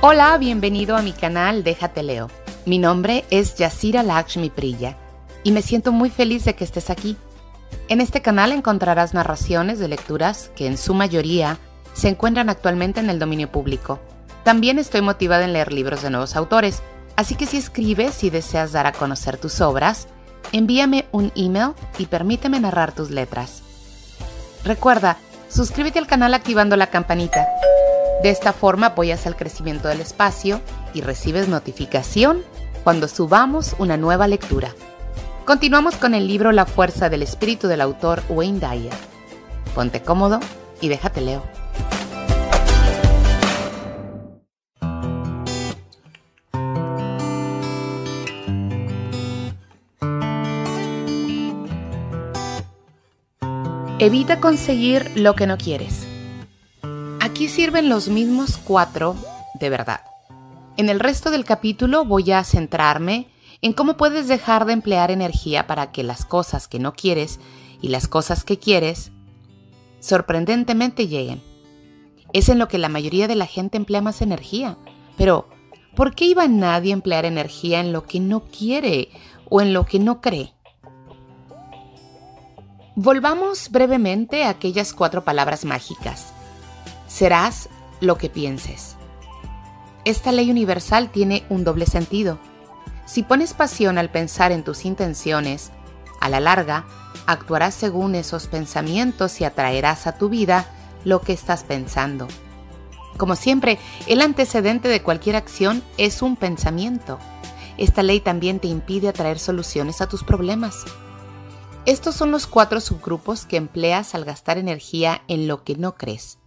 Hola, bienvenido a mi canal Déjate Leo. Mi nombre es Yasira Lakshmi Priya y me siento muy feliz de que estés aquí. En este canal encontrarás narraciones de lecturas que en su mayoría se encuentran actualmente en el dominio público. También estoy motivada en leer libros de nuevos autores, así que si escribes y deseas dar a conocer tus obras, envíame un email y permíteme narrar tus letras. Recuerda, suscríbete al canal activando la campanita de esta forma apoyas al crecimiento del espacio y recibes notificación cuando subamos una nueva lectura. Continuamos con el libro La fuerza del espíritu del autor Wayne Dyer. Ponte cómodo y déjate leo. Evita conseguir lo que no quieres. Aquí sirven los mismos cuatro de verdad. En el resto del capítulo voy a centrarme en cómo puedes dejar de emplear energía para que las cosas que no quieres y las cosas que quieres sorprendentemente lleguen. Es en lo que la mayoría de la gente emplea más energía. Pero, ¿por qué iba nadie a emplear energía en lo que no quiere o en lo que no cree? Volvamos brevemente a aquellas cuatro palabras mágicas serás lo que pienses. Esta ley universal tiene un doble sentido. Si pones pasión al pensar en tus intenciones, a la larga, actuarás según esos pensamientos y atraerás a tu vida lo que estás pensando. Como siempre, el antecedente de cualquier acción es un pensamiento. Esta ley también te impide atraer soluciones a tus problemas. Estos son los cuatro subgrupos que empleas al gastar energía en lo que no crees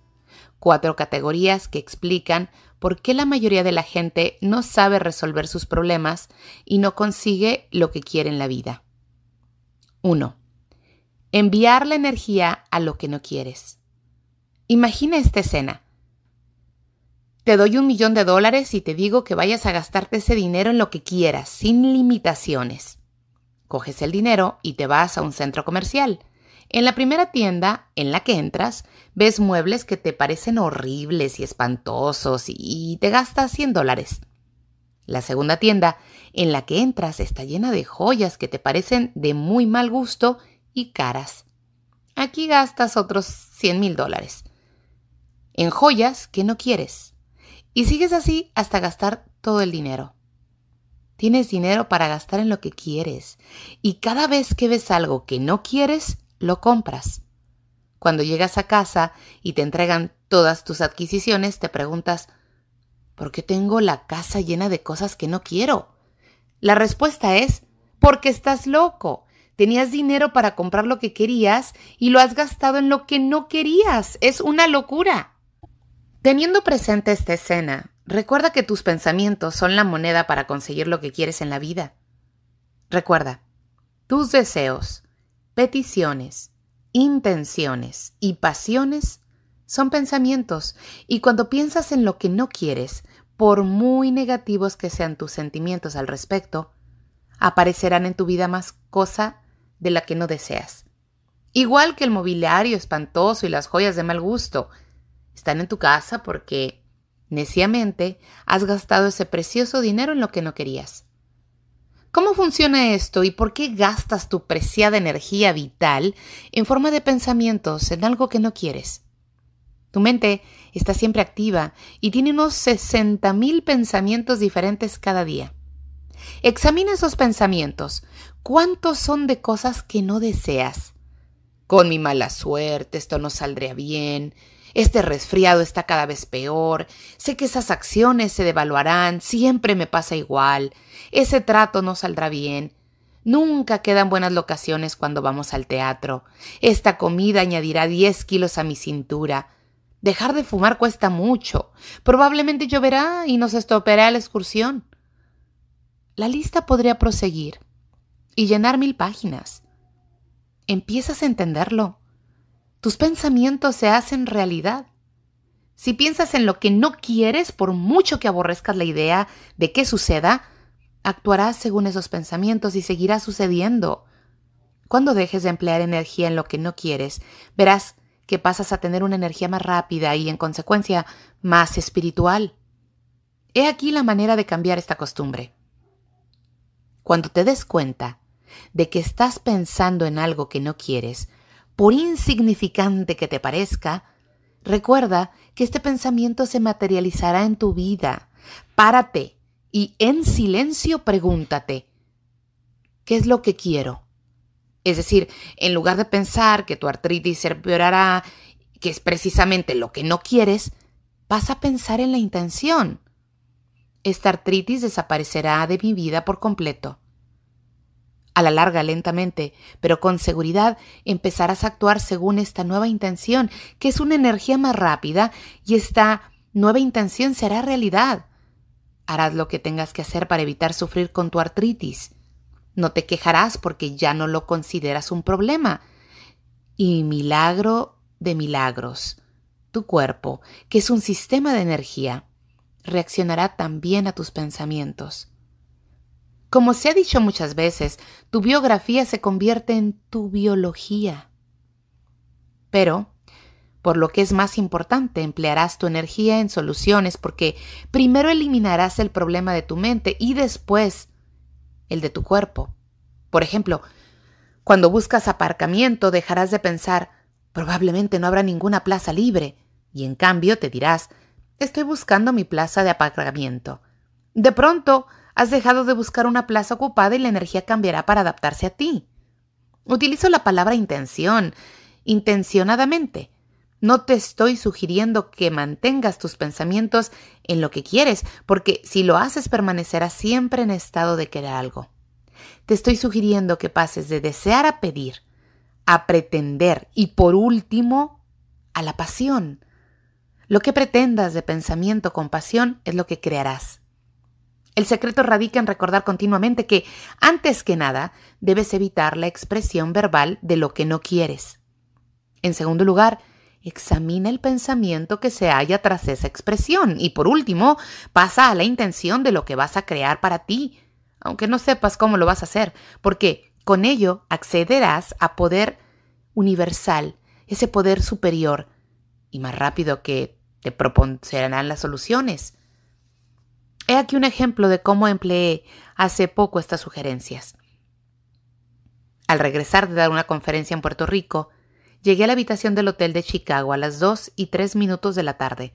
cuatro categorías que explican por qué la mayoría de la gente no sabe resolver sus problemas y no consigue lo que quiere en la vida. 1. Enviar la energía a lo que no quieres. Imagina esta escena. Te doy un millón de dólares y te digo que vayas a gastarte ese dinero en lo que quieras, sin limitaciones. Coges el dinero y te vas a un centro comercial. En la primera tienda en la que entras, ves muebles que te parecen horribles y espantosos y te gastas 100 dólares. La segunda tienda en la que entras está llena de joyas que te parecen de muy mal gusto y caras. Aquí gastas otros 100 mil dólares. En joyas que no quieres. Y sigues así hasta gastar todo el dinero. Tienes dinero para gastar en lo que quieres. Y cada vez que ves algo que no quieres, lo compras. Cuando llegas a casa y te entregan todas tus adquisiciones, te preguntas, ¿por qué tengo la casa llena de cosas que no quiero? La respuesta es, porque estás loco. Tenías dinero para comprar lo que querías y lo has gastado en lo que no querías. Es una locura. Teniendo presente esta escena, recuerda que tus pensamientos son la moneda para conseguir lo que quieres en la vida. Recuerda, tus deseos, peticiones, intenciones y pasiones son pensamientos y cuando piensas en lo que no quieres, por muy negativos que sean tus sentimientos al respecto, aparecerán en tu vida más cosa de la que no deseas. Igual que el mobiliario espantoso y las joyas de mal gusto, están en tu casa porque, neciamente, has gastado ese precioso dinero en lo que no querías. ¿Cómo funciona esto y por qué gastas tu preciada energía vital en forma de pensamientos en algo que no quieres? Tu mente está siempre activa y tiene unos 60.000 pensamientos diferentes cada día. Examina esos pensamientos. ¿Cuántos son de cosas que no deseas? Con mi mala suerte, esto no saldría bien, este resfriado está cada vez peor, sé que esas acciones se devaluarán, siempre me pasa igual, ese trato no saldrá bien. Nunca quedan buenas locaciones cuando vamos al teatro. Esta comida añadirá 10 kilos a mi cintura. Dejar de fumar cuesta mucho. Probablemente lloverá y nos estropeará la excursión. La lista podría proseguir y llenar mil páginas. ¿Empiezas a entenderlo? Tus pensamientos se hacen realidad. Si piensas en lo que no quieres, por mucho que aborrezcas la idea de que suceda, actuarás según esos pensamientos y seguirá sucediendo. Cuando dejes de emplear energía en lo que no quieres, verás que pasas a tener una energía más rápida y, en consecuencia, más espiritual. He aquí la manera de cambiar esta costumbre. Cuando te des cuenta de que estás pensando en algo que no quieres, por insignificante que te parezca, recuerda que este pensamiento se materializará en tu vida. Párate y en silencio pregúntate, ¿qué es lo que quiero? Es decir, en lugar de pensar que tu artritis se empeorará, que es precisamente lo que no quieres, vas a pensar en la intención. Esta artritis desaparecerá de mi vida por completo. A la larga, lentamente, pero con seguridad, empezarás a actuar según esta nueva intención, que es una energía más rápida, y esta nueva intención será realidad. Harás lo que tengas que hacer para evitar sufrir con tu artritis. No te quejarás porque ya no lo consideras un problema. Y milagro de milagros, tu cuerpo, que es un sistema de energía, reaccionará también a tus pensamientos. Como se ha dicho muchas veces, tu biografía se convierte en tu biología. Pero, por lo que es más importante, emplearás tu energía en soluciones porque primero eliminarás el problema de tu mente y después el de tu cuerpo. Por ejemplo, cuando buscas aparcamiento dejarás de pensar, probablemente no habrá ninguna plaza libre, y en cambio te dirás, estoy buscando mi plaza de aparcamiento. De pronto, Has dejado de buscar una plaza ocupada y la energía cambiará para adaptarse a ti. Utilizo la palabra intención, intencionadamente. No te estoy sugiriendo que mantengas tus pensamientos en lo que quieres, porque si lo haces permanecerás siempre en estado de querer algo. Te estoy sugiriendo que pases de desear a pedir, a pretender y por último, a la pasión. Lo que pretendas de pensamiento con pasión es lo que crearás. El secreto radica en recordar continuamente que, antes que nada, debes evitar la expresión verbal de lo que no quieres. En segundo lugar, examina el pensamiento que se halla tras esa expresión y, por último, pasa a la intención de lo que vas a crear para ti, aunque no sepas cómo lo vas a hacer, porque con ello accederás a poder universal, ese poder superior, y más rápido que te proporcionarán las soluciones. He aquí un ejemplo de cómo empleé hace poco estas sugerencias. Al regresar de dar una conferencia en Puerto Rico, llegué a la habitación del hotel de Chicago a las 2 y 3 minutos de la tarde.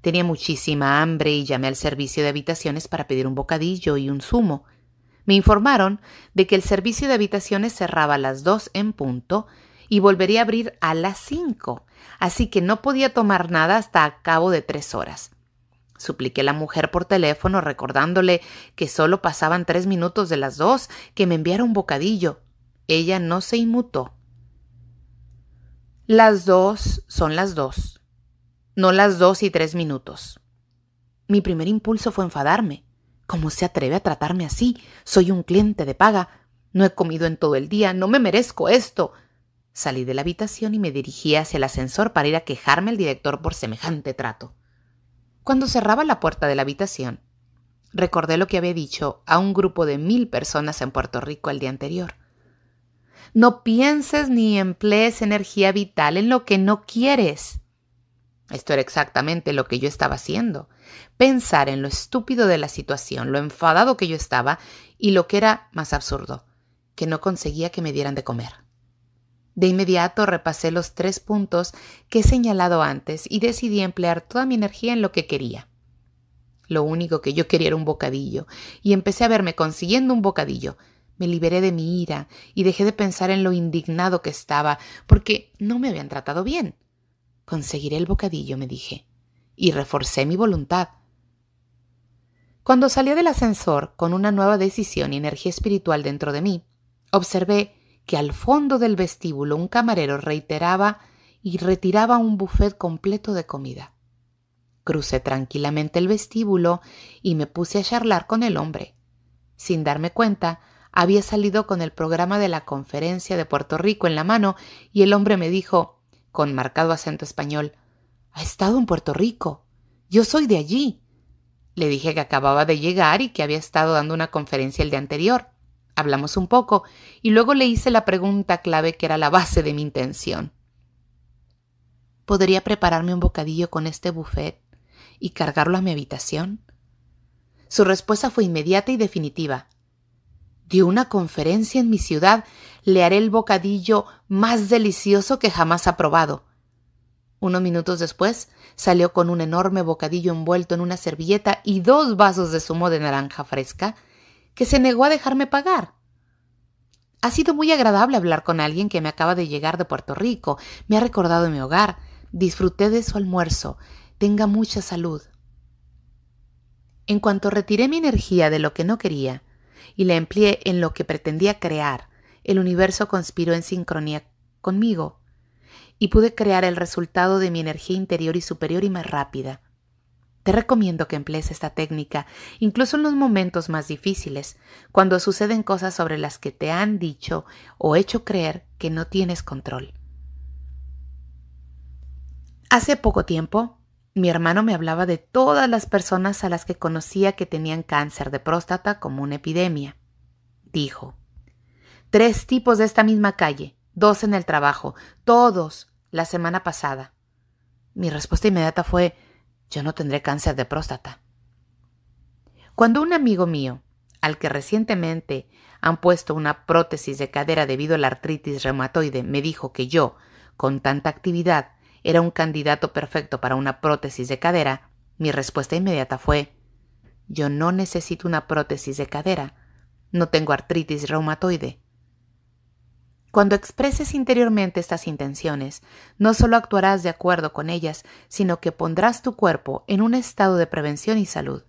Tenía muchísima hambre y llamé al servicio de habitaciones para pedir un bocadillo y un zumo. Me informaron de que el servicio de habitaciones cerraba a las 2 en punto y volvería a abrir a las 5, así que no podía tomar nada hasta a cabo de tres horas. Supliqué a la mujer por teléfono recordándole que solo pasaban tres minutos de las dos, que me enviara un bocadillo. Ella no se inmutó. Las dos son las dos, no las dos y tres minutos. Mi primer impulso fue enfadarme. ¿Cómo se atreve a tratarme así? Soy un cliente de paga. No he comido en todo el día, no me merezco esto. Salí de la habitación y me dirigí hacia el ascensor para ir a quejarme al director por semejante trato. Cuando cerraba la puerta de la habitación, recordé lo que había dicho a un grupo de mil personas en Puerto Rico el día anterior. No pienses ni emplees energía vital en lo que no quieres. Esto era exactamente lo que yo estaba haciendo. Pensar en lo estúpido de la situación, lo enfadado que yo estaba y lo que era más absurdo, que no conseguía que me dieran de comer. De inmediato repasé los tres puntos que he señalado antes y decidí emplear toda mi energía en lo que quería. Lo único que yo quería era un bocadillo, y empecé a verme consiguiendo un bocadillo. Me liberé de mi ira y dejé de pensar en lo indignado que estaba, porque no me habían tratado bien. Conseguiré el bocadillo, me dije, y reforcé mi voluntad. Cuando salí del ascensor con una nueva decisión y energía espiritual dentro de mí, observé que al fondo del vestíbulo un camarero reiteraba y retiraba un buffet completo de comida. Crucé tranquilamente el vestíbulo y me puse a charlar con el hombre. Sin darme cuenta, había salido con el programa de la conferencia de Puerto Rico en la mano y el hombre me dijo, con marcado acento español, ¿Ha estado en Puerto Rico? Yo soy de allí. Le dije que acababa de llegar y que había estado dando una conferencia el día anterior. Hablamos un poco y luego le hice la pregunta clave que era la base de mi intención. ¿Podría prepararme un bocadillo con este buffet y cargarlo a mi habitación? Su respuesta fue inmediata y definitiva. dio una conferencia en mi ciudad le haré el bocadillo más delicioso que jamás ha probado. Unos minutos después salió con un enorme bocadillo envuelto en una servilleta y dos vasos de zumo de naranja fresca que se negó a dejarme pagar. Ha sido muy agradable hablar con alguien que me acaba de llegar de Puerto Rico. Me ha recordado mi hogar. Disfruté de su almuerzo. Tenga mucha salud. En cuanto retiré mi energía de lo que no quería y la empleé en lo que pretendía crear, el universo conspiró en sincronía conmigo y pude crear el resultado de mi energía interior y superior y más rápida, te recomiendo que emplees esta técnica incluso en los momentos más difíciles, cuando suceden cosas sobre las que te han dicho o hecho creer que no tienes control. Hace poco tiempo, mi hermano me hablaba de todas las personas a las que conocía que tenían cáncer de próstata como una epidemia. Dijo, tres tipos de esta misma calle, dos en el trabajo, todos la semana pasada. Mi respuesta inmediata fue, yo no tendré cáncer de próstata. Cuando un amigo mío, al que recientemente han puesto una prótesis de cadera debido a la artritis reumatoide, me dijo que yo, con tanta actividad, era un candidato perfecto para una prótesis de cadera, mi respuesta inmediata fue yo no necesito una prótesis de cadera, no tengo artritis reumatoide, cuando expreses interiormente estas intenciones, no solo actuarás de acuerdo con ellas, sino que pondrás tu cuerpo en un estado de prevención y salud.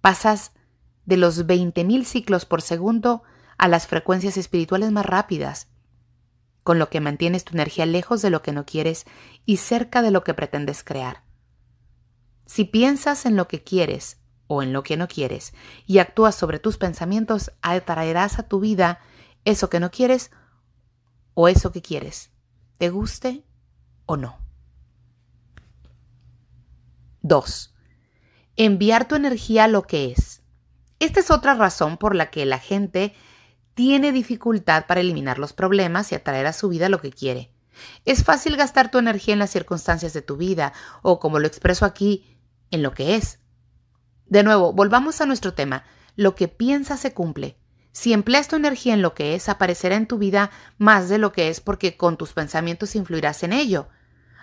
Pasas de los 20.000 ciclos por segundo a las frecuencias espirituales más rápidas, con lo que mantienes tu energía lejos de lo que no quieres y cerca de lo que pretendes crear. Si piensas en lo que quieres o en lo que no quieres y actúas sobre tus pensamientos, atraerás a tu vida eso que no quieres o eso que quieres, te guste o no. 2. Enviar tu energía a lo que es. Esta es otra razón por la que la gente tiene dificultad para eliminar los problemas y atraer a su vida lo que quiere. Es fácil gastar tu energía en las circunstancias de tu vida o, como lo expreso aquí, en lo que es. De nuevo, volvamos a nuestro tema. Lo que piensas se cumple. Si empleas tu energía en lo que es, aparecerá en tu vida más de lo que es porque con tus pensamientos influirás en ello.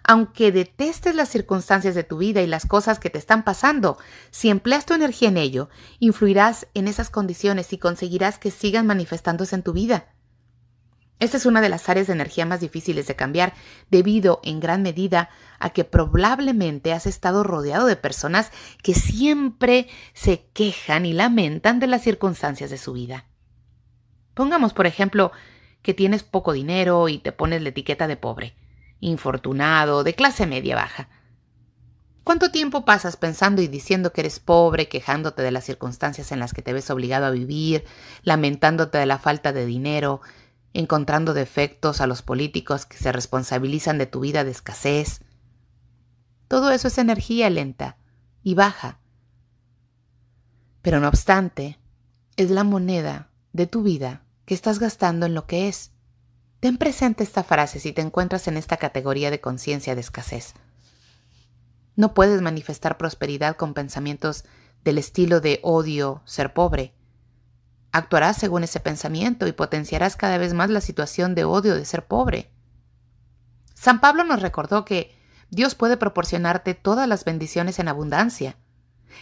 Aunque detestes las circunstancias de tu vida y las cosas que te están pasando, si empleas tu energía en ello, influirás en esas condiciones y conseguirás que sigan manifestándose en tu vida. Esta es una de las áreas de energía más difíciles de cambiar, debido en gran medida a que probablemente has estado rodeado de personas que siempre se quejan y lamentan de las circunstancias de su vida. Pongamos, por ejemplo, que tienes poco dinero y te pones la etiqueta de pobre, infortunado, de clase media baja. ¿Cuánto tiempo pasas pensando y diciendo que eres pobre, quejándote de las circunstancias en las que te ves obligado a vivir, lamentándote de la falta de dinero, encontrando defectos a los políticos que se responsabilizan de tu vida de escasez? Todo eso es energía lenta y baja. Pero no obstante, es la moneda de tu vida que estás gastando en lo que es. Ten presente esta frase si te encuentras en esta categoría de conciencia de escasez. No puedes manifestar prosperidad con pensamientos del estilo de odio, ser pobre. Actuarás según ese pensamiento y potenciarás cada vez más la situación de odio de ser pobre. San Pablo nos recordó que Dios puede proporcionarte todas las bendiciones en abundancia.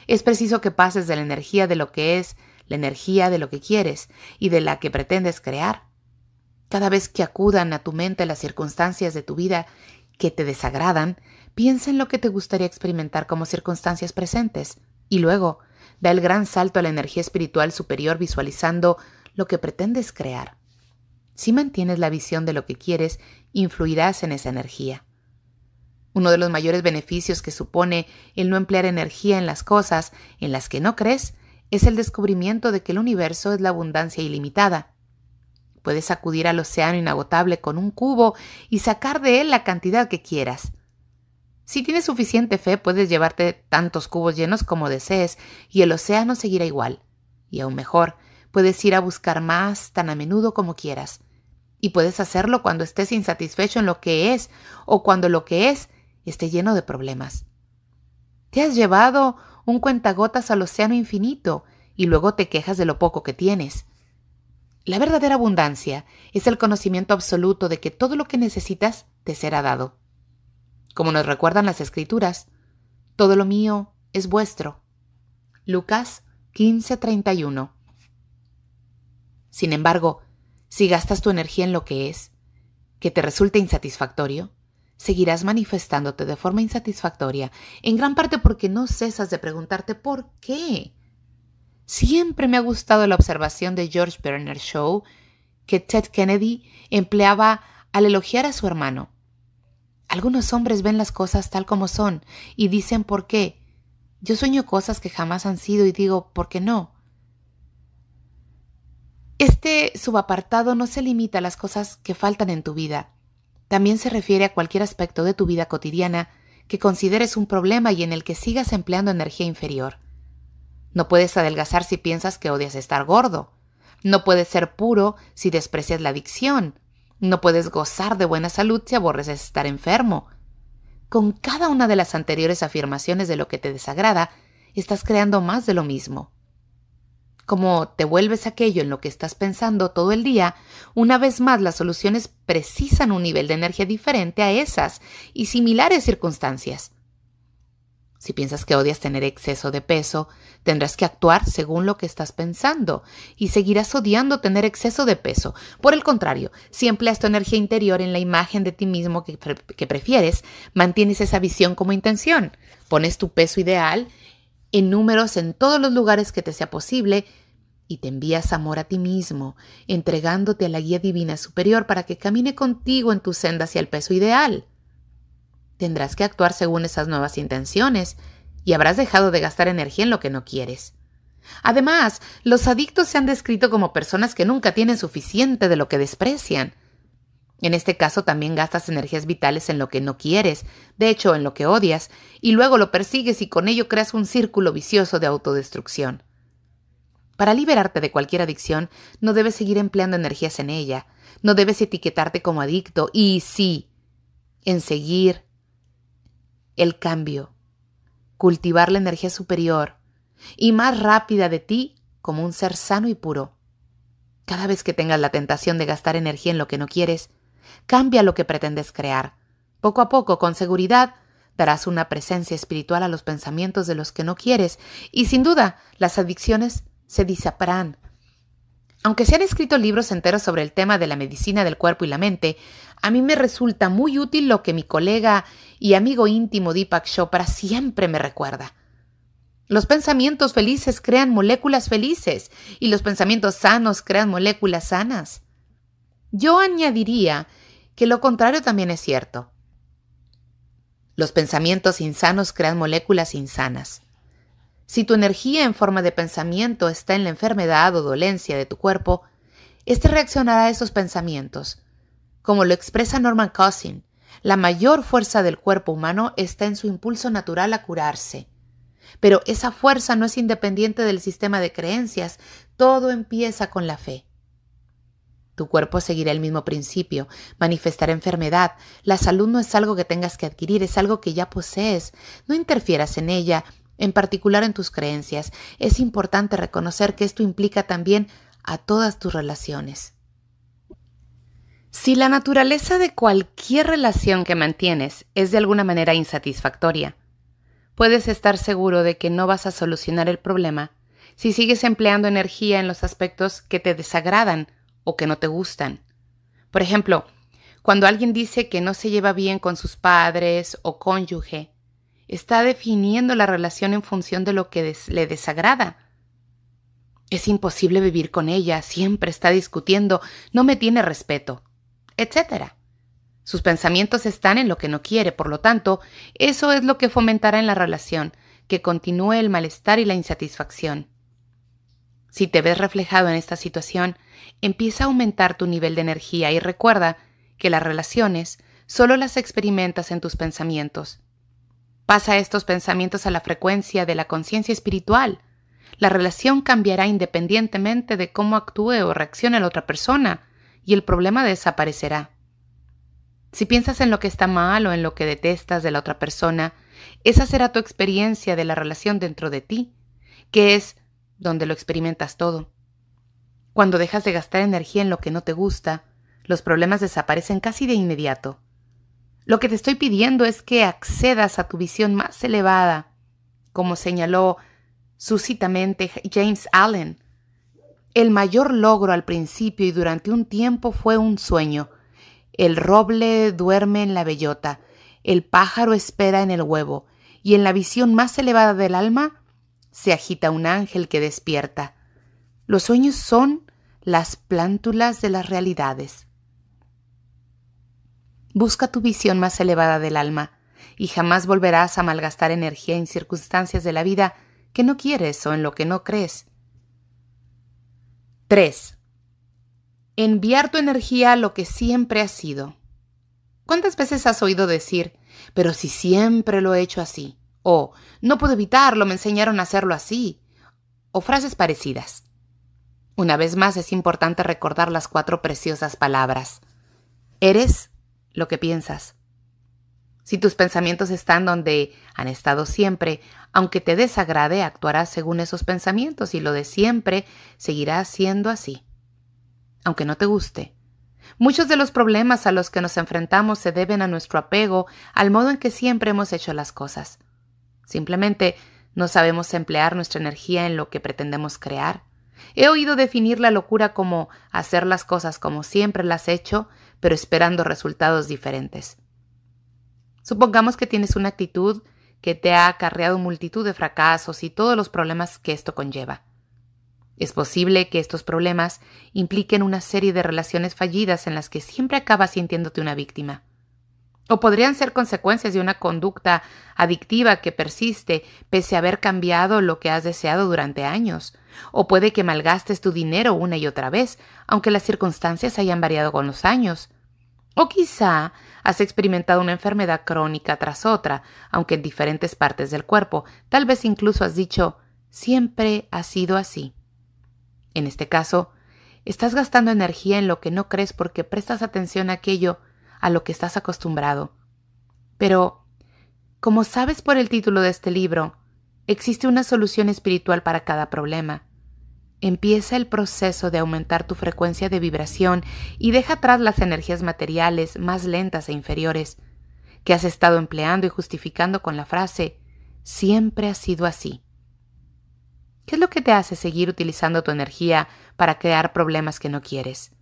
Es preciso que pases de la energía de lo que es la energía de lo que quieres y de la que pretendes crear. Cada vez que acudan a tu mente las circunstancias de tu vida que te desagradan, piensa en lo que te gustaría experimentar como circunstancias presentes y luego da el gran salto a la energía espiritual superior visualizando lo que pretendes crear. Si mantienes la visión de lo que quieres, influirás en esa energía. Uno de los mayores beneficios que supone el no emplear energía en las cosas en las que no crees es el descubrimiento de que el universo es la abundancia ilimitada. Puedes acudir al océano inagotable con un cubo y sacar de él la cantidad que quieras. Si tienes suficiente fe, puedes llevarte tantos cubos llenos como desees y el océano seguirá igual. Y aún mejor, puedes ir a buscar más tan a menudo como quieras. Y puedes hacerlo cuando estés insatisfecho en lo que es o cuando lo que es esté lleno de problemas. ¿Te has llevado un cuentagotas al océano infinito y luego te quejas de lo poco que tienes. La verdadera abundancia es el conocimiento absoluto de que todo lo que necesitas te será dado. Como nos recuerdan las escrituras, todo lo mío es vuestro. Lucas 15:31. Sin embargo, si gastas tu energía en lo que es, que te resulte insatisfactorio, seguirás manifestándote de forma insatisfactoria, en gran parte porque no cesas de preguntarte por qué. Siempre me ha gustado la observación de George Bernard Shaw que Ted Kennedy empleaba al elogiar a su hermano. Algunos hombres ven las cosas tal como son y dicen por qué. Yo sueño cosas que jamás han sido y digo por qué no. Este subapartado no se limita a las cosas que faltan en tu vida, también se refiere a cualquier aspecto de tu vida cotidiana que consideres un problema y en el que sigas empleando energía inferior. No puedes adelgazar si piensas que odias estar gordo. No puedes ser puro si desprecias la adicción. No puedes gozar de buena salud si aborreces estar enfermo. Con cada una de las anteriores afirmaciones de lo que te desagrada, estás creando más de lo mismo como te vuelves aquello en lo que estás pensando todo el día, una vez más las soluciones precisan un nivel de energía diferente a esas y similares circunstancias. Si piensas que odias tener exceso de peso, tendrás que actuar según lo que estás pensando y seguirás odiando tener exceso de peso. Por el contrario, si empleas tu energía interior en la imagen de ti mismo que, que prefieres, mantienes esa visión como intención, pones tu peso ideal en números en todos los lugares que te sea posible y te envías amor a ti mismo, entregándote a la guía divina superior para que camine contigo en tu senda hacia el peso ideal. Tendrás que actuar según esas nuevas intenciones y habrás dejado de gastar energía en lo que no quieres. Además, los adictos se han descrito como personas que nunca tienen suficiente de lo que desprecian. En este caso también gastas energías vitales en lo que no quieres, de hecho en lo que odias, y luego lo persigues y con ello creas un círculo vicioso de autodestrucción. Para liberarte de cualquier adicción, no debes seguir empleando energías en ella, no debes etiquetarte como adicto y sí, en seguir el cambio, cultivar la energía superior y más rápida de ti como un ser sano y puro. Cada vez que tengas la tentación de gastar energía en lo que no quieres, Cambia lo que pretendes crear. Poco a poco, con seguridad, darás una presencia espiritual a los pensamientos de los que no quieres y sin duda las adicciones se disaparán. Aunque se han escrito libros enteros sobre el tema de la medicina del cuerpo y la mente, a mí me resulta muy útil lo que mi colega y amigo íntimo Deepak Chopra siempre me recuerda. Los pensamientos felices crean moléculas felices y los pensamientos sanos crean moléculas sanas. Yo añadiría que lo contrario también es cierto. Los pensamientos insanos crean moléculas insanas. Si tu energía en forma de pensamiento está en la enfermedad o dolencia de tu cuerpo, éste reaccionará a esos pensamientos. Como lo expresa Norman Cousin, la mayor fuerza del cuerpo humano está en su impulso natural a curarse. Pero esa fuerza no es independiente del sistema de creencias, todo empieza con la fe. Tu cuerpo seguirá el mismo principio, manifestará enfermedad. La salud no es algo que tengas que adquirir, es algo que ya posees. No interfieras en ella, en particular en tus creencias. Es importante reconocer que esto implica también a todas tus relaciones. Si la naturaleza de cualquier relación que mantienes es de alguna manera insatisfactoria, puedes estar seguro de que no vas a solucionar el problema si sigues empleando energía en los aspectos que te desagradan o que no te gustan. Por ejemplo, cuando alguien dice que no se lleva bien con sus padres o cónyuge, está definiendo la relación en función de lo que le desagrada. Es imposible vivir con ella, siempre está discutiendo, no me tiene respeto, etc. Sus pensamientos están en lo que no quiere, por lo tanto, eso es lo que fomentará en la relación, que continúe el malestar y la insatisfacción. Si te ves reflejado en esta situación, empieza a aumentar tu nivel de energía y recuerda que las relaciones solo las experimentas en tus pensamientos. Pasa estos pensamientos a la frecuencia de la conciencia espiritual. La relación cambiará independientemente de cómo actúe o reaccione la otra persona y el problema desaparecerá. Si piensas en lo que está mal o en lo que detestas de la otra persona, esa será tu experiencia de la relación dentro de ti, que es donde lo experimentas todo. Cuando dejas de gastar energía en lo que no te gusta, los problemas desaparecen casi de inmediato. Lo que te estoy pidiendo es que accedas a tu visión más elevada, como señaló suscitamente James Allen. El mayor logro al principio y durante un tiempo fue un sueño. El roble duerme en la bellota, el pájaro espera en el huevo, y en la visión más elevada del alma, se agita un ángel que despierta. Los sueños son las plántulas de las realidades. Busca tu visión más elevada del alma y jamás volverás a malgastar energía en circunstancias de la vida que no quieres o en lo que no crees. 3. Enviar tu energía a lo que siempre ha sido. ¿Cuántas veces has oído decir, pero si siempre lo he hecho así? o no puedo evitarlo, me enseñaron a hacerlo así, o frases parecidas. Una vez más es importante recordar las cuatro preciosas palabras. Eres lo que piensas. Si tus pensamientos están donde han estado siempre, aunque te desagrade, actuarás según esos pensamientos y lo de siempre seguirá siendo así, aunque no te guste. Muchos de los problemas a los que nos enfrentamos se deben a nuestro apego al modo en que siempre hemos hecho las cosas. Simplemente no sabemos emplear nuestra energía en lo que pretendemos crear. He oído definir la locura como hacer las cosas como siempre las he hecho, pero esperando resultados diferentes. Supongamos que tienes una actitud que te ha acarreado multitud de fracasos y todos los problemas que esto conlleva. Es posible que estos problemas impliquen una serie de relaciones fallidas en las que siempre acabas sintiéndote una víctima o podrían ser consecuencias de una conducta adictiva que persiste pese a haber cambiado lo que has deseado durante años, o puede que malgastes tu dinero una y otra vez, aunque las circunstancias hayan variado con los años. O quizá has experimentado una enfermedad crónica tras otra, aunque en diferentes partes del cuerpo, tal vez incluso has dicho, siempre ha sido así. En este caso, estás gastando energía en lo que no crees porque prestas atención a aquello a lo que estás acostumbrado. Pero, como sabes por el título de este libro, existe una solución espiritual para cada problema. Empieza el proceso de aumentar tu frecuencia de vibración y deja atrás las energías materiales más lentas e inferiores que has estado empleando y justificando con la frase siempre ha sido así. ¿Qué es lo que te hace seguir utilizando tu energía para crear problemas que no quieres?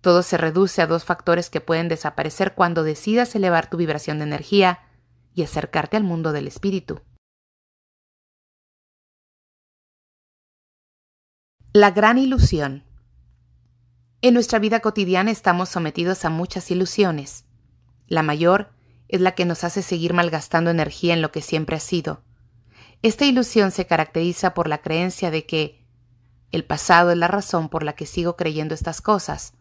Todo se reduce a dos factores que pueden desaparecer cuando decidas elevar tu vibración de energía y acercarte al mundo del espíritu. La gran ilusión. En nuestra vida cotidiana estamos sometidos a muchas ilusiones. La mayor es la que nos hace seguir malgastando energía en lo que siempre ha sido. Esta ilusión se caracteriza por la creencia de que el pasado es la razón por la que sigo creyendo estas cosas,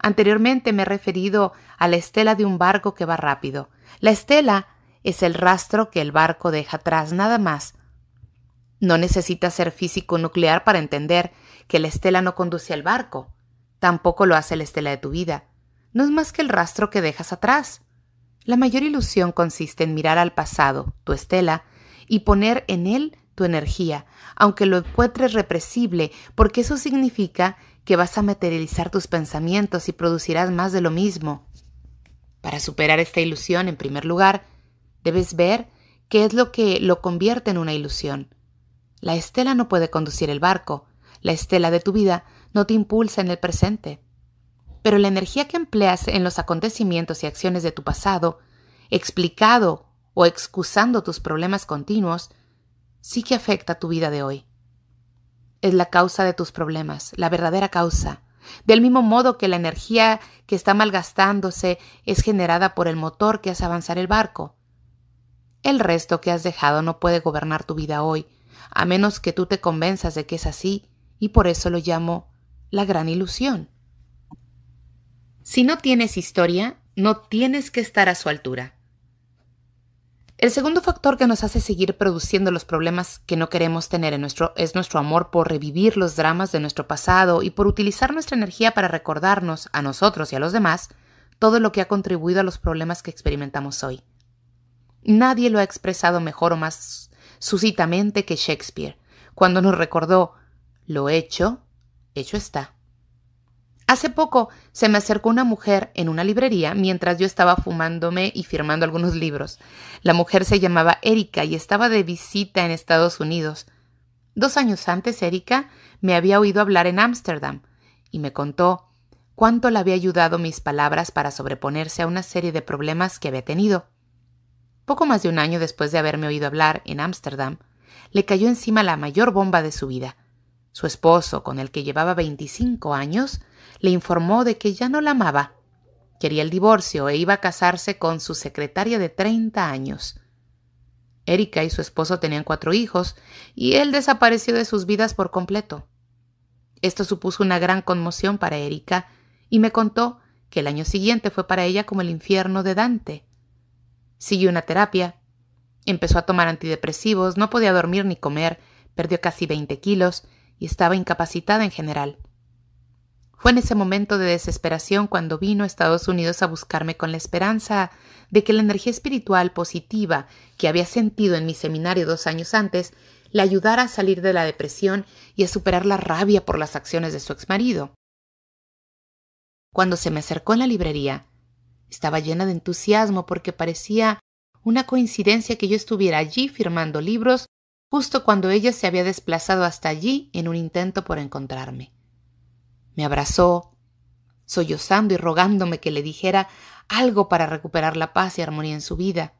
Anteriormente me he referido a la estela de un barco que va rápido. La estela es el rastro que el barco deja atrás, nada más. No necesita ser físico nuclear para entender que la estela no conduce al barco. Tampoco lo hace la estela de tu vida. No es más que el rastro que dejas atrás. La mayor ilusión consiste en mirar al pasado, tu estela, y poner en él tu energía, aunque lo encuentres represible, porque eso significa que vas a materializar tus pensamientos y producirás más de lo mismo. Para superar esta ilusión, en primer lugar, debes ver qué es lo que lo convierte en una ilusión. La estela no puede conducir el barco, la estela de tu vida no te impulsa en el presente. Pero la energía que empleas en los acontecimientos y acciones de tu pasado, explicado o excusando tus problemas continuos, sí que afecta tu vida de hoy. Es la causa de tus problemas, la verdadera causa. Del mismo modo que la energía que está malgastándose es generada por el motor que hace avanzar el barco. El resto que has dejado no puede gobernar tu vida hoy, a menos que tú te convenzas de que es así, y por eso lo llamo la gran ilusión. Si no tienes historia, no tienes que estar a su altura. El segundo factor que nos hace seguir produciendo los problemas que no queremos tener en nuestro, es nuestro amor por revivir los dramas de nuestro pasado y por utilizar nuestra energía para recordarnos, a nosotros y a los demás, todo lo que ha contribuido a los problemas que experimentamos hoy. Nadie lo ha expresado mejor o más suscitamente que Shakespeare, cuando nos recordó, lo hecho, hecho está. Hace poco se me acercó una mujer en una librería mientras yo estaba fumándome y firmando algunos libros. La mujer se llamaba Erika y estaba de visita en Estados Unidos. Dos años antes, Erika me había oído hablar en Ámsterdam y me contó cuánto le había ayudado mis palabras para sobreponerse a una serie de problemas que había tenido. Poco más de un año después de haberme oído hablar en Ámsterdam, le cayó encima la mayor bomba de su vida su esposo, con el que llevaba 25 años, le informó de que ya no la amaba. Quería el divorcio e iba a casarse con su secretaria de 30 años. Erika y su esposo tenían cuatro hijos y él desapareció de sus vidas por completo. Esto supuso una gran conmoción para Erika y me contó que el año siguiente fue para ella como el infierno de Dante. Siguió una terapia, empezó a tomar antidepresivos, no podía dormir ni comer, perdió casi 20 kilos y estaba incapacitada en general. Fue en ese momento de desesperación cuando vino a Estados Unidos a buscarme con la esperanza de que la energía espiritual positiva que había sentido en mi seminario dos años antes le ayudara a salir de la depresión y a superar la rabia por las acciones de su ex marido. Cuando se me acercó en la librería, estaba llena de entusiasmo porque parecía una coincidencia que yo estuviera allí firmando libros justo cuando ella se había desplazado hasta allí en un intento por encontrarme. Me abrazó, sollozando y rogándome que le dijera algo para recuperar la paz y armonía en su vida.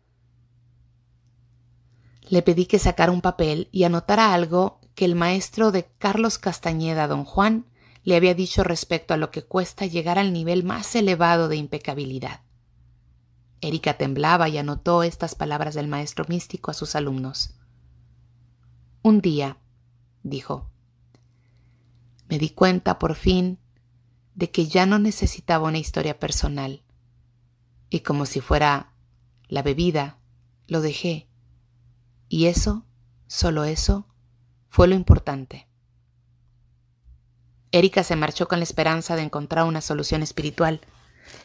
Le pedí que sacara un papel y anotara algo que el maestro de Carlos Castañeda, don Juan, le había dicho respecto a lo que cuesta llegar al nivel más elevado de impecabilidad. Erika temblaba y anotó estas palabras del maestro místico a sus alumnos. Un día, dijo, me di cuenta por fin de que ya no necesitaba una historia personal. Y como si fuera la bebida, lo dejé. Y eso, solo eso, fue lo importante. Erika se marchó con la esperanza de encontrar una solución espiritual.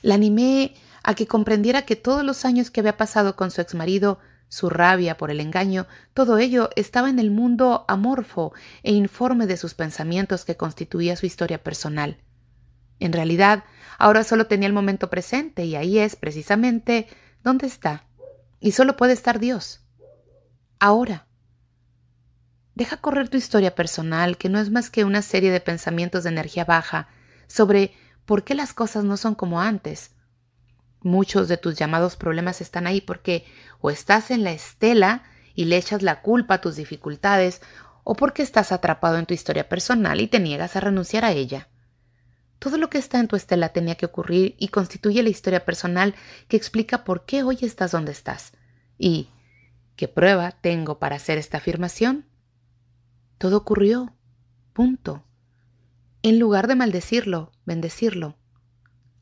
La animé a que comprendiera que todos los años que había pasado con su exmarido su rabia por el engaño, todo ello estaba en el mundo amorfo e informe de sus pensamientos que constituía su historia personal. En realidad, ahora solo tenía el momento presente y ahí es precisamente donde está. Y solo puede estar Dios. Ahora. Deja correr tu historia personal, que no es más que una serie de pensamientos de energía baja sobre por qué las cosas no son como antes, Muchos de tus llamados problemas están ahí porque o estás en la estela y le echas la culpa a tus dificultades, o porque estás atrapado en tu historia personal y te niegas a renunciar a ella. Todo lo que está en tu estela tenía que ocurrir y constituye la historia personal que explica por qué hoy estás donde estás. ¿Y qué prueba tengo para hacer esta afirmación? Todo ocurrió. Punto. En lugar de maldecirlo, bendecirlo.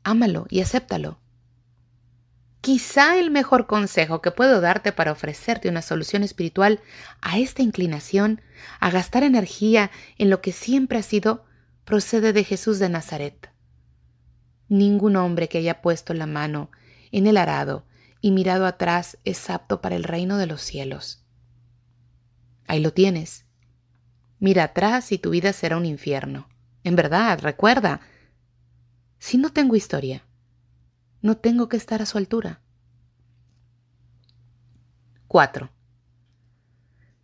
Ámalo y acéptalo. Quizá el mejor consejo que puedo darte para ofrecerte una solución espiritual a esta inclinación, a gastar energía en lo que siempre ha sido, procede de Jesús de Nazaret. Ningún hombre que haya puesto la mano en el arado y mirado atrás es apto para el reino de los cielos. Ahí lo tienes. Mira atrás y tu vida será un infierno. En verdad, recuerda. Si no tengo historia, no tengo que estar a su altura. 4.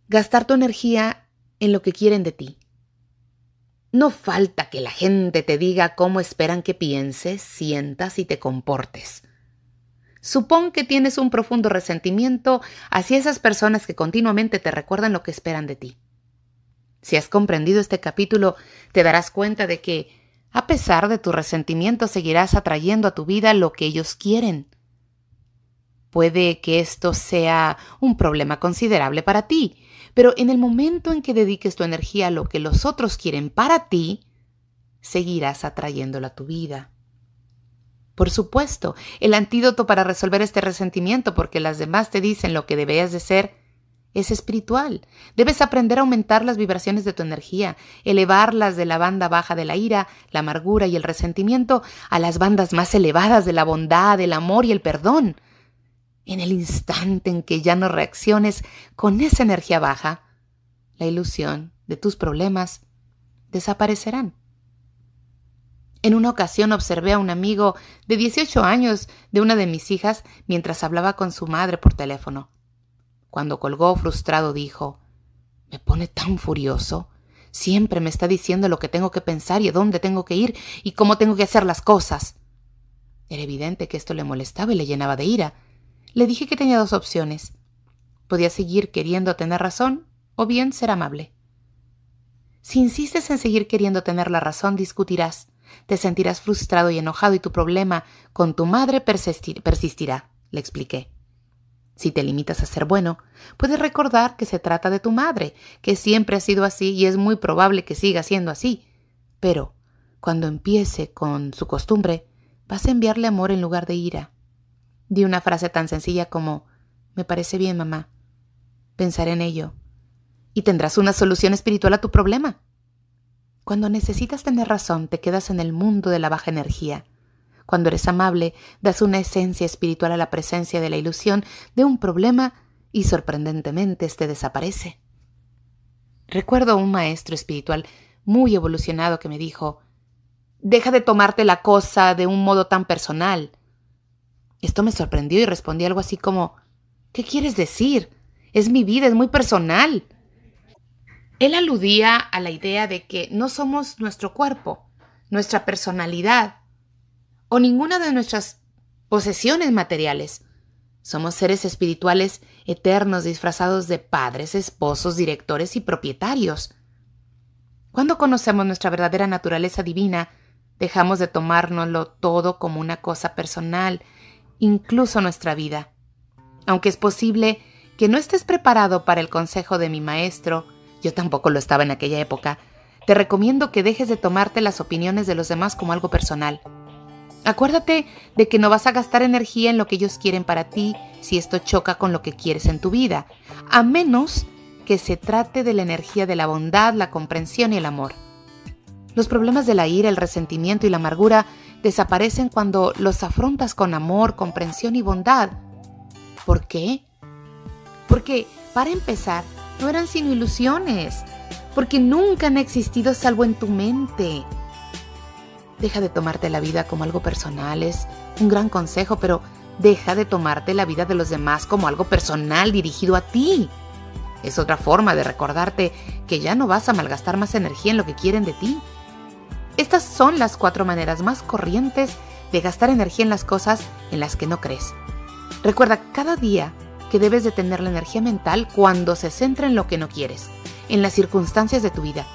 Gastar tu energía en lo que quieren de ti. No falta que la gente te diga cómo esperan que pienses, sientas y te comportes. Supón que tienes un profundo resentimiento hacia esas personas que continuamente te recuerdan lo que esperan de ti. Si has comprendido este capítulo, te darás cuenta de que a pesar de tu resentimiento seguirás atrayendo a tu vida lo que ellos quieren. Puede que esto sea un problema considerable para ti, pero en el momento en que dediques tu energía a lo que los otros quieren para ti, seguirás atrayéndolo a tu vida. Por supuesto, el antídoto para resolver este resentimiento porque las demás te dicen lo que deberías de ser es espiritual. Debes aprender a aumentar las vibraciones de tu energía, elevarlas de la banda baja de la ira, la amargura y el resentimiento a las bandas más elevadas de la bondad, el amor y el perdón. En el instante en que ya no reacciones con esa energía baja, la ilusión de tus problemas desaparecerán. En una ocasión observé a un amigo de 18 años de una de mis hijas mientras hablaba con su madre por teléfono. Cuando colgó frustrado dijo, Me pone tan furioso. Siempre me está diciendo lo que tengo que pensar y a dónde tengo que ir y cómo tengo que hacer las cosas. Era evidente que esto le molestaba y le llenaba de ira. Le dije que tenía dos opciones. Podía seguir queriendo tener razón o bien ser amable. Si insistes en seguir queriendo tener la razón, discutirás. Te sentirás frustrado y enojado y tu problema con tu madre persistirá, le expliqué. Si te limitas a ser bueno, puedes recordar que se trata de tu madre, que siempre ha sido así y es muy probable que siga siendo así. Pero, cuando empiece con su costumbre, vas a enviarle amor en lugar de ira. Di una frase tan sencilla como, me parece bien, mamá. Pensaré en ello. Y tendrás una solución espiritual a tu problema. Cuando necesitas tener razón, te quedas en el mundo de la baja energía cuando eres amable, das una esencia espiritual a la presencia de la ilusión de un problema y sorprendentemente este desaparece. Recuerdo a un maestro espiritual muy evolucionado que me dijo, deja de tomarte la cosa de un modo tan personal. Esto me sorprendió y respondí algo así como, ¿qué quieres decir? Es mi vida, es muy personal. Él aludía a la idea de que no somos nuestro cuerpo, nuestra personalidad, o ninguna de nuestras posesiones materiales. Somos seres espirituales eternos disfrazados de padres, esposos, directores y propietarios. Cuando conocemos nuestra verdadera naturaleza divina, dejamos de tomárnoslo todo como una cosa personal, incluso nuestra vida. Aunque es posible que no estés preparado para el consejo de mi maestro, yo tampoco lo estaba en aquella época, te recomiendo que dejes de tomarte las opiniones de los demás como algo personal. Acuérdate de que no vas a gastar energía en lo que ellos quieren para ti si esto choca con lo que quieres en tu vida, a menos que se trate de la energía de la bondad, la comprensión y el amor. Los problemas de la ira, el resentimiento y la amargura desaparecen cuando los afrontas con amor, comprensión y bondad. ¿Por qué? Porque, para empezar, no eran sino ilusiones, porque nunca han existido salvo en tu mente. Deja de tomarte la vida como algo personal. Es un gran consejo, pero deja de tomarte la vida de los demás como algo personal dirigido a ti. Es otra forma de recordarte que ya no vas a malgastar más energía en lo que quieren de ti. Estas son las cuatro maneras más corrientes de gastar energía en las cosas en las que no crees. Recuerda cada día que debes de tener la energía mental cuando se centra en lo que no quieres, en las circunstancias de tu vida,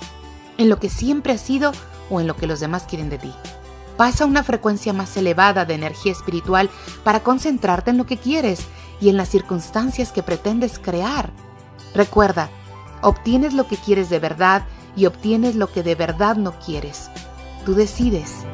en lo que siempre ha sido o en lo que los demás quieren de ti. Pasa una frecuencia más elevada de energía espiritual para concentrarte en lo que quieres y en las circunstancias que pretendes crear. Recuerda, obtienes lo que quieres de verdad y obtienes lo que de verdad no quieres. Tú decides.